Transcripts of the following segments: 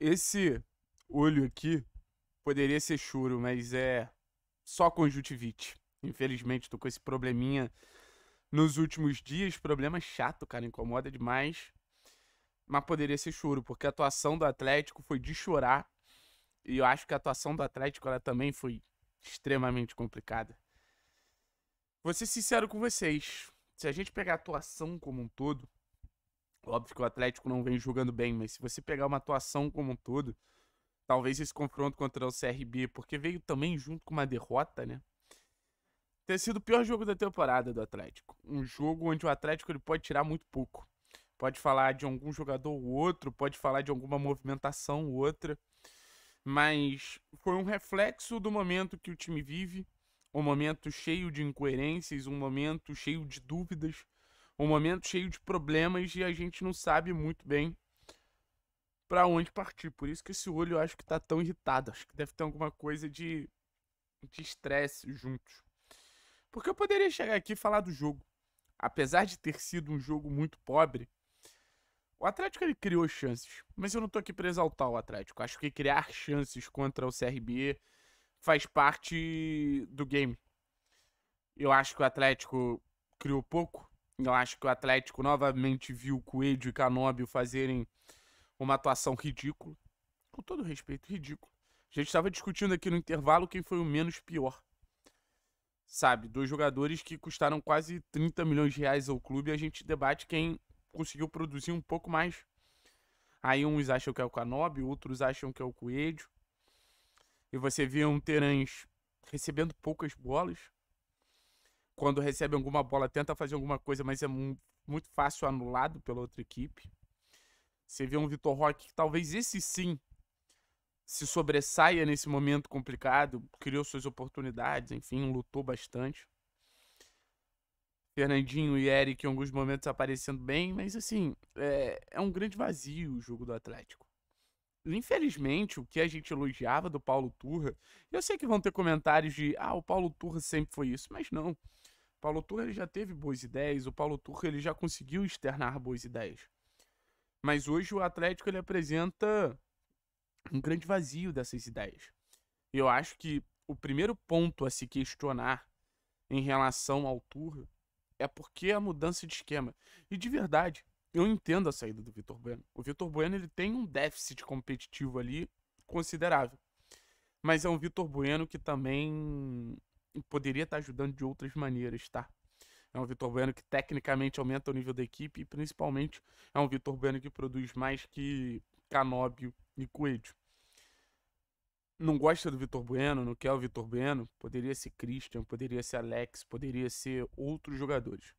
Esse olho aqui poderia ser choro, mas é só conjuntivite. Infelizmente, tô com esse probleminha nos últimos dias. Problema chato, cara, incomoda demais. Mas poderia ser choro, porque a atuação do Atlético foi de chorar. E eu acho que a atuação do Atlético ela também foi extremamente complicada. Vou ser sincero com vocês. Se a gente pegar a atuação como um todo, Óbvio que o Atlético não vem jogando bem, mas se você pegar uma atuação como um todo, talvez esse confronto contra o CRB, porque veio também junto com uma derrota, né? Ter sido o pior jogo da temporada do Atlético. Um jogo onde o Atlético ele pode tirar muito pouco. Pode falar de algum jogador ou outro, pode falar de alguma movimentação ou outra. Mas foi um reflexo do momento que o time vive. Um momento cheio de incoerências, um momento cheio de dúvidas um momento cheio de problemas e a gente não sabe muito bem para onde partir. Por isso que esse olho eu acho que tá tão irritado. Acho que deve ter alguma coisa de estresse juntos. Porque eu poderia chegar aqui e falar do jogo. Apesar de ter sido um jogo muito pobre, o Atlético ele criou chances. Mas eu não tô aqui para exaltar o Atlético. Acho que criar chances contra o CRB faz parte do game. Eu acho que o Atlético criou pouco, eu acho que o Atlético novamente viu Coelho e Canóbio fazerem uma atuação ridícula. Com todo respeito, ridículo. A gente estava discutindo aqui no intervalo quem foi o menos pior. Sabe, dois jogadores que custaram quase 30 milhões de reais ao clube. A gente debate quem conseguiu produzir um pouco mais. Aí uns acham que é o Canóbio, outros acham que é o Coelho. E você vê um Terãs recebendo poucas bolas quando recebe alguma bola, tenta fazer alguma coisa, mas é muito fácil anulado pela outra equipe. Você vê um Vitor Roque que talvez esse sim se sobressaia nesse momento complicado, criou suas oportunidades, enfim, lutou bastante. Fernandinho e Eric em alguns momentos aparecendo bem, mas assim, é, é um grande vazio o jogo do Atlético. Infelizmente, o que a gente elogiava do Paulo Turra, eu sei que vão ter comentários de ah, o Paulo Turra sempre foi isso, mas não. Paulo Turra ele já teve boas ideias, o Paulo Turra ele já conseguiu externar boas ideias. Mas hoje o Atlético ele apresenta um grande vazio dessas ideias. E eu acho que o primeiro ponto a se questionar em relação ao Turra é porque a mudança de esquema. E de verdade, eu entendo a saída do Vitor Bueno. O Vitor Bueno ele tem um déficit competitivo ali considerável. Mas é um Vitor Bueno que também poderia estar tá ajudando de outras maneiras, tá? É um Vitor Bueno que tecnicamente aumenta o nível da equipe e principalmente é um Vitor Bueno que produz mais que Canóbio e Coelho. Não gosta do Vitor Bueno, não quer o Vitor Bueno, poderia ser Christian, poderia ser Alex, poderia ser outros jogadores.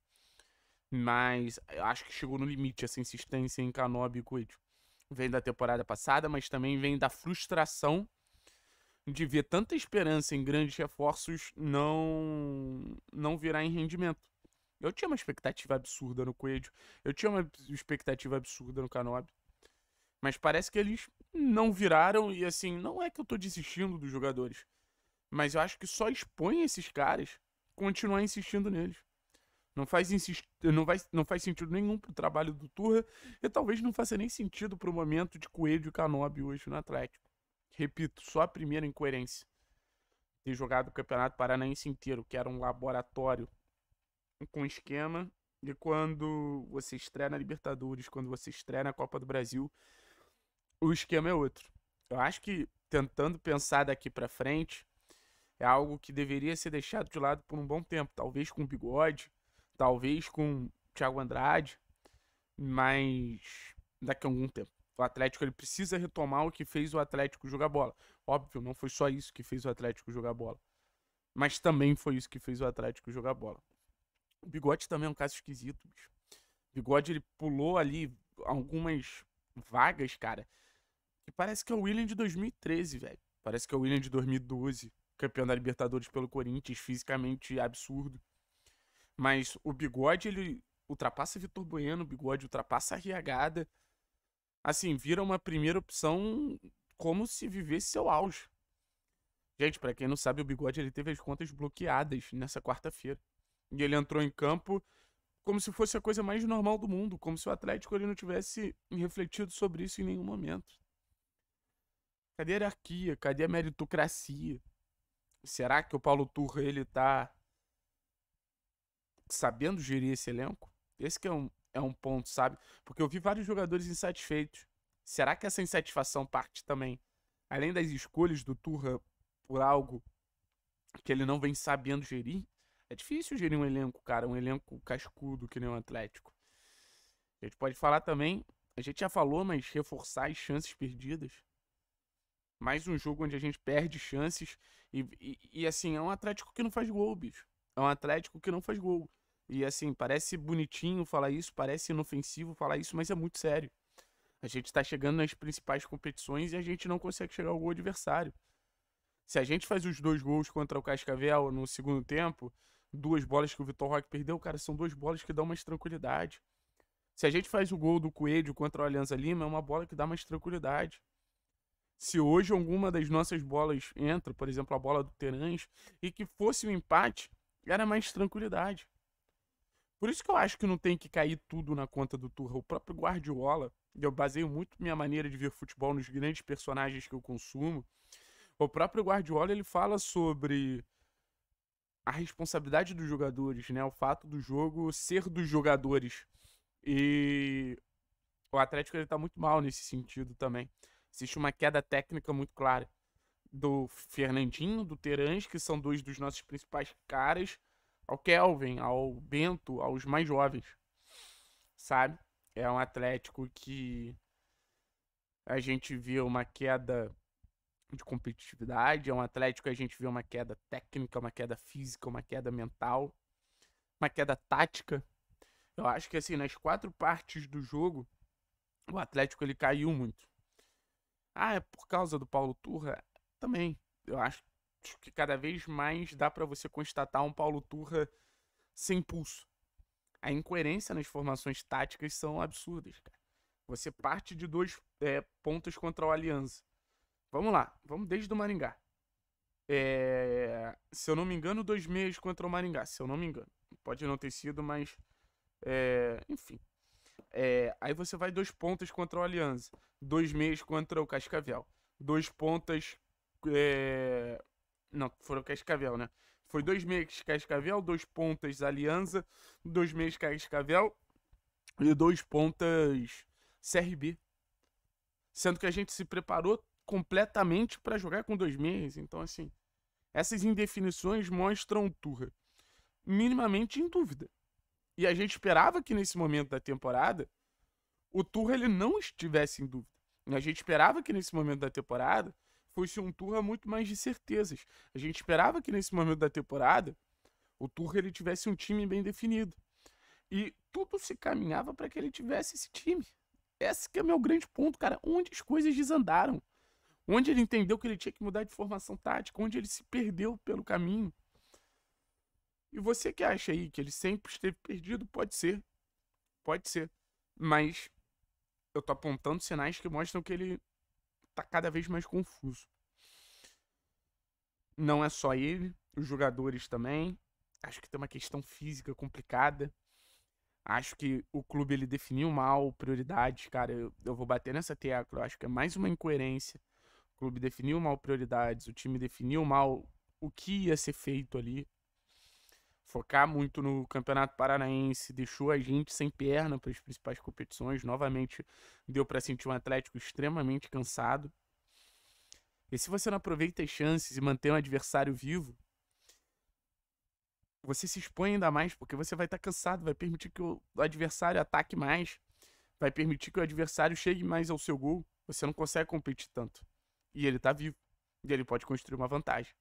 Mas acho que chegou no limite essa insistência em Canóbio e Coelho. Vem da temporada passada, mas também vem da frustração de ver tanta esperança em grandes reforços não não virar em rendimento. Eu tinha uma expectativa absurda no Coelho, eu tinha uma expectativa absurda no Canob, mas parece que eles não viraram e assim, não é que eu tô desistindo dos jogadores, mas eu acho que só expõe esses caras continuar insistindo neles. Não faz, insist... não, vai... não faz sentido nenhum pro trabalho do Turra e talvez não faça nem sentido pro momento de Coelho e Canob hoje no Atlético. Repito, só a primeira incoerência. Ter jogado o Campeonato Paranaense inteiro, que era um laboratório com esquema. E quando você estreia na Libertadores, quando você estreia na Copa do Brasil, o esquema é outro. Eu acho que tentando pensar daqui para frente, é algo que deveria ser deixado de lado por um bom tempo. Talvez com o Bigode, talvez com o Thiago Andrade, mas daqui a algum tempo. O Atlético ele precisa retomar o que fez o Atlético jogar bola. Óbvio, não foi só isso que fez o Atlético jogar bola. Mas também foi isso que fez o Atlético jogar bola. O Bigode também é um caso esquisito, bicho. O Bigode ele pulou ali algumas vagas, cara. Que parece que é o William de 2013, velho. Parece que é o William de 2012, campeão da Libertadores pelo Corinthians, fisicamente absurdo. Mas o Bigode ele ultrapassa Vitor Bueno, o Bigode ultrapassa a Riagada assim, vira uma primeira opção como se vivesse seu auge. Gente, para quem não sabe, o Bigode ele teve as contas bloqueadas nessa quarta-feira. E ele entrou em campo como se fosse a coisa mais normal do mundo, como se o Atlético ele não tivesse refletido sobre isso em nenhum momento. Cadê a hierarquia? Cadê a meritocracia? Será que o Paulo Turra ele tá sabendo gerir esse elenco? Esse que é um, é um ponto, sabe? Porque eu vi vários jogadores insatisfeitos. Será que essa insatisfação parte também, além das escolhas do Turra por algo que ele não vem sabendo gerir? É difícil gerir um elenco, cara, um elenco cascudo que nem o um Atlético. A gente pode falar também, a gente já falou, mas reforçar as chances perdidas. Mais um jogo onde a gente perde chances e, e, e assim, é um Atlético que não faz gol, bicho. É um Atlético que não faz gol. E assim, parece bonitinho falar isso, parece inofensivo falar isso, mas é muito sério. A gente está chegando nas principais competições e a gente não consegue chegar ao gol adversário. Se a gente faz os dois gols contra o Cascavel no segundo tempo, duas bolas que o Vitor Roque perdeu, cara, são duas bolas que dão mais tranquilidade. Se a gente faz o gol do Coelho contra o Alianza Lima, é uma bola que dá mais tranquilidade. Se hoje alguma das nossas bolas entra, por exemplo, a bola do Terãs, e que fosse um empate, era mais tranquilidade. Por isso que eu acho que não tem que cair tudo na conta do Turra. O próprio Guardiola, eu baseio muito minha maneira de ver futebol nos grandes personagens que eu consumo. O próprio Guardiola, ele fala sobre a responsabilidade dos jogadores, né? O fato do jogo ser dos jogadores. E o Atlético ele tá muito mal nesse sentido também. Existe uma queda técnica muito clara do Fernandinho, do Terãs, que são dois dos nossos principais caras ao Kelvin, ao Bento, aos mais jovens, sabe? É um Atlético que a gente vê uma queda de competitividade, é um Atlético que a gente vê uma queda técnica, uma queda física, uma queda mental, uma queda tática. Eu acho que assim, nas quatro partes do jogo, o Atlético ele caiu muito. Ah, é por causa do Paulo Turra? Também. Eu acho que cada vez mais dá para você constatar um Paulo Turra sem pulso. A incoerência nas formações táticas são absurdas, cara. Você parte de dois é, pontos contra o Aliança. Vamos lá, vamos desde o Maringá. É, se eu não me engano, dois meses contra o Maringá, se eu não me engano. Pode não ter sido, mas. É, enfim. É, aí você vai dois pontos contra o Aliança, dois meses contra o Cascavel, dois pontas é, não, foram Cascavel, né? Foi dois meias Cascavel, dois pontas Aliança, dois meias Cascavel e dois pontas CRB. Sendo que a gente se preparou completamente para jogar com dois meias. Então, assim, essas indefinições mostram Turra minimamente em dúvida. E a gente esperava que nesse momento da temporada o Turra ele não estivesse em dúvida. A gente esperava que nesse momento da temporada fosse um Turra muito mais de certezas. A gente esperava que nesse momento da temporada o Turra ele tivesse um time bem definido. E tudo se caminhava para que ele tivesse esse time. Esse que é o meu grande ponto, cara. Onde as coisas desandaram. Onde ele entendeu que ele tinha que mudar de formação tática, onde ele se perdeu pelo caminho. E você que acha aí que ele sempre esteve perdido, pode ser. Pode ser. Mas eu tô apontando sinais que mostram que ele tá cada vez mais confuso. Não é só ele, os jogadores também. Acho que tem uma questão física complicada. Acho que o clube ele definiu mal prioridades, cara. Eu, eu vou bater nessa tecla. acho que é mais uma incoerência. O clube definiu mal prioridades, o time definiu mal o que ia ser feito ali focar muito no Campeonato Paranaense, deixou a gente sem perna para as principais competições. Novamente, deu para sentir um Atlético extremamente cansado. E se você não aproveita as chances e mantém um adversário vivo, você se expõe ainda mais, porque você vai estar tá cansado, vai permitir que o adversário ataque mais, vai permitir que o adversário chegue mais ao seu gol. Você não consegue competir tanto. E ele está vivo. E ele pode construir uma vantagem.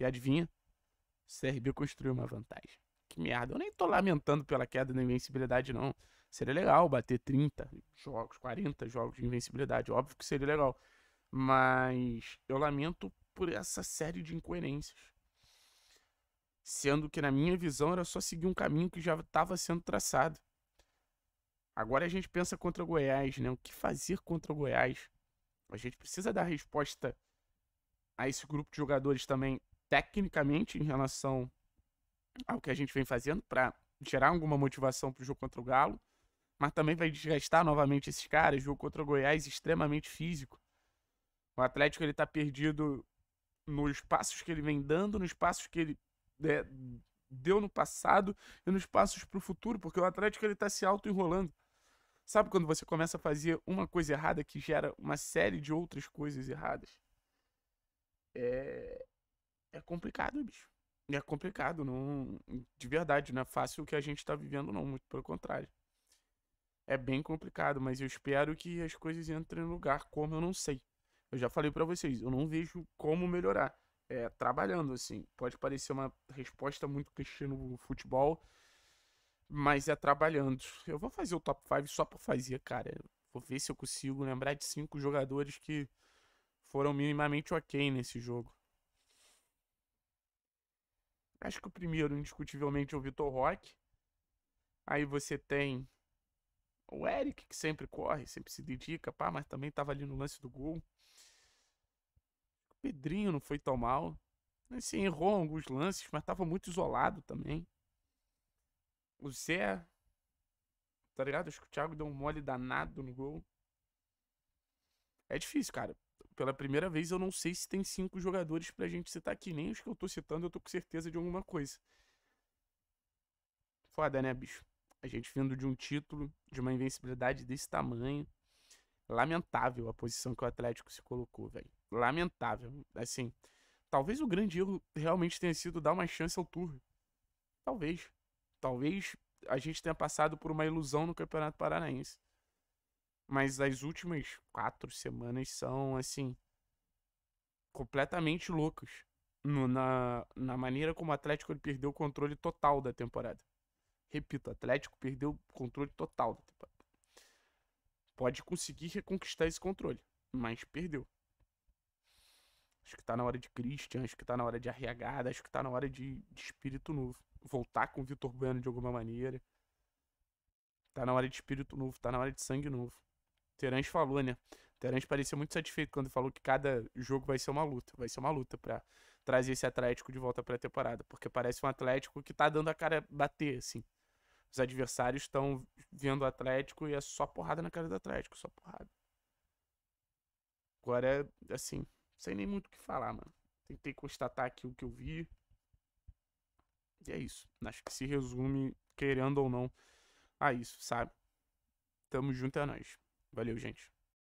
E adivinha? CRB construiu uma vantagem. Que merda. Eu nem tô lamentando pela queda da invencibilidade, não. Seria legal bater 30 jogos, 40 jogos de invencibilidade. Óbvio que seria legal. Mas eu lamento por essa série de incoerências. Sendo que, na minha visão, era só seguir um caminho que já estava sendo traçado. Agora a gente pensa contra o Goiás, né? O que fazer contra o Goiás? A gente precisa dar resposta a esse grupo de jogadores também tecnicamente em relação ao que a gente vem fazendo para gerar alguma motivação para o jogo contra o Galo, mas também vai desgastar novamente esses caras. Jogo contra o Goiás extremamente físico. O Atlético ele tá perdido nos passos que ele vem dando, nos passos que ele é, deu no passado e nos passos para o futuro, porque o Atlético ele tá se auto enrolando. Sabe quando você começa a fazer uma coisa errada que gera uma série de outras coisas erradas? É, é complicado, bicho. É complicado, não, de verdade, não é fácil o que a gente tá vivendo, não, muito pelo contrário. É bem complicado, mas eu espero que as coisas entrem no lugar, como eu não sei. Eu já falei para vocês, eu não vejo como melhorar. É, trabalhando, assim. Pode parecer uma resposta muito clichê no futebol, mas é trabalhando. Eu vou fazer o top 5 só pra fazer, cara. vou ver se eu consigo lembrar de cinco jogadores que foram minimamente ok nesse jogo. Acho que o primeiro, indiscutivelmente, é o Vitor Roque. Aí você tem o Eric, que sempre corre, sempre se dedica, pá, mas também estava ali no lance do gol. O Pedrinho não foi tão mal. Assim, errou alguns lances, mas estava muito isolado também. O Zé, tá ligado? Acho que o Thiago deu um mole danado no gol. É difícil, cara pela primeira vez, eu não sei se tem cinco jogadores pra gente citar aqui. Nem os que eu tô citando, eu tô com certeza de alguma coisa. Foda, né, bicho? A gente vindo de um título, de uma invencibilidade desse tamanho. Lamentável a posição que o Atlético se colocou, velho. Lamentável. Assim, talvez o grande erro realmente tenha sido dar uma chance ao Tour. Talvez. Talvez a gente tenha passado por uma ilusão no Campeonato Paranaense. Mas as últimas quatro semanas são, assim, completamente loucas. No, na, na maneira como o Atlético ele perdeu o controle total da temporada. Repito, o Atlético perdeu o controle total da temporada. Pode conseguir reconquistar esse controle, mas perdeu. Acho que tá na hora de Christian, acho que tá na hora de Arriagada, acho que tá na hora de, de espírito novo. Voltar com o Vitor Bueno de alguma maneira. Tá na hora de espírito novo, tá na hora de sangue novo. Terence falou, né? Terence parecia muito satisfeito quando falou que cada jogo vai ser uma luta, vai ser uma luta para trazer esse Atlético de volta para a temporada, porque parece um Atlético que tá dando a cara bater, assim. Os adversários estão vendo o Atlético e é só porrada na cara do Atlético, só porrada. Agora, assim, sem nem muito o que falar, mano. Tentei constatar aqui o que eu vi. E é isso. Acho que se resume, querendo ou não, a isso, sabe? Tamo junto, é nóis. Valeu, gente.